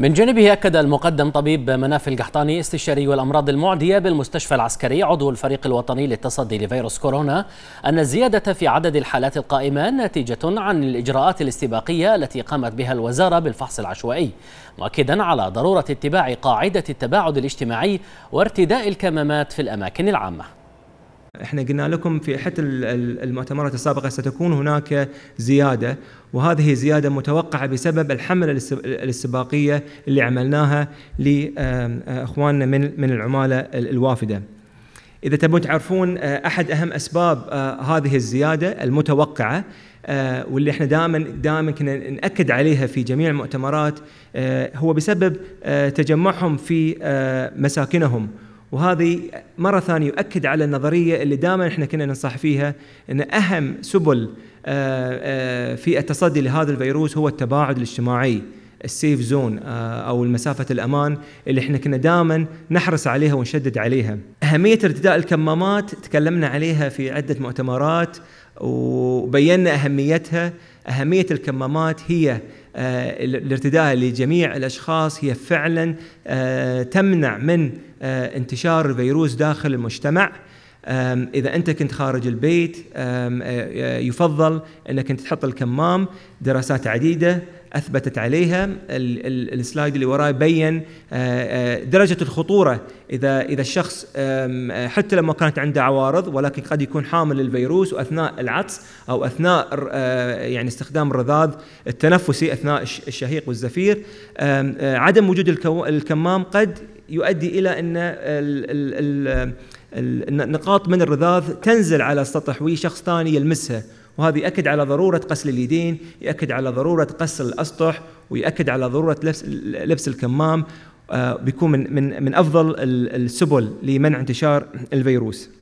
من جانبه أكد المقدم طبيب مناف القحطاني استشاري الأمراض المعدية بالمستشفى العسكري عضو الفريق الوطني للتصدي لفيروس كورونا أن الزيادة في عدد الحالات القائمة ناتجة عن الإجراءات الاستباقية التي قامت بها الوزارة بالفحص العشوائي مؤكدا على ضرورة اتباع قاعدة التباعد الاجتماعي وارتداء الكمامات في الأماكن العامة احنا قلنا لكم في احد المؤتمرات السابقه ستكون هناك زياده وهذه زياده متوقعه بسبب الحمله الاستباقيه اللي عملناها لاخواننا آه، من من العماله الوافده. اذا تبون تعرفون آه، احد اهم اسباب آه، هذه الزياده المتوقعه واللي احنا دائما دائما كنا ناكد عليها في جميع المؤتمرات هو بسبب تجمعهم في مساكنهم وهذه مرة ثانية يؤكد على النظرية اللي دائما احنا كنا ننصح فيها أن أهم سبل آه، آه، في التصدي لهذا الفيروس هو التباعد الاجتماعي السيف زون آه، او المسافه الامان اللي احنا كنا دائما نحرص عليها ونشدد عليها. اهميه ارتداء الكمامات تكلمنا عليها في عده مؤتمرات وبينا اهميتها، اهميه الكمامات هي آه، الارتداء لجميع الاشخاص هي فعلا آه، تمنع من انتشار الفيروس داخل المجتمع. اذا انت كنت خارج البيت يفضل انك انت تحط الكمام دراسات عديده اثبتت عليها السلايد اللي وراي بين آه، آه، درجه الخطوره اذا اذا الشخص آه، حتى لما كانت عنده عوارض ولكن قد يكون حامل للفيروس واثناء العطس او اثناء يعني استخدام الرذاذ التنفسي اثناء الشهيق والزفير عدم وجود الكمام قد يؤدي الى ان النقاط من الرذاذ تنزل على السطح وشخص ثاني يلمسها وهذا يؤكد على ضرورة غسل اليدين يؤكد على ضرورة غسل الأسطح ويؤكد على ضرورة لبس, لبس الكمام آه، بيكون من, من, من أفضل السبل لمنع انتشار الفيروس